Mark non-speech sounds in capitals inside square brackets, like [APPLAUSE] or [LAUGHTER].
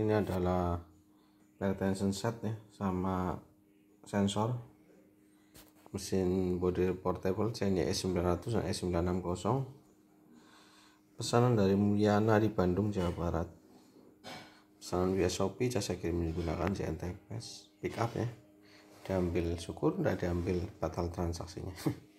ini adalah light tension set ya sama sensor mesin body portable e s 900 dan S960 pesanan dari Mulyana di Bandung Jawa Barat pesanan via Shopee jasa kirim menggunakan CNT Cash pick up ya diambil syukur udah diambil batal transaksinya [LAUGHS]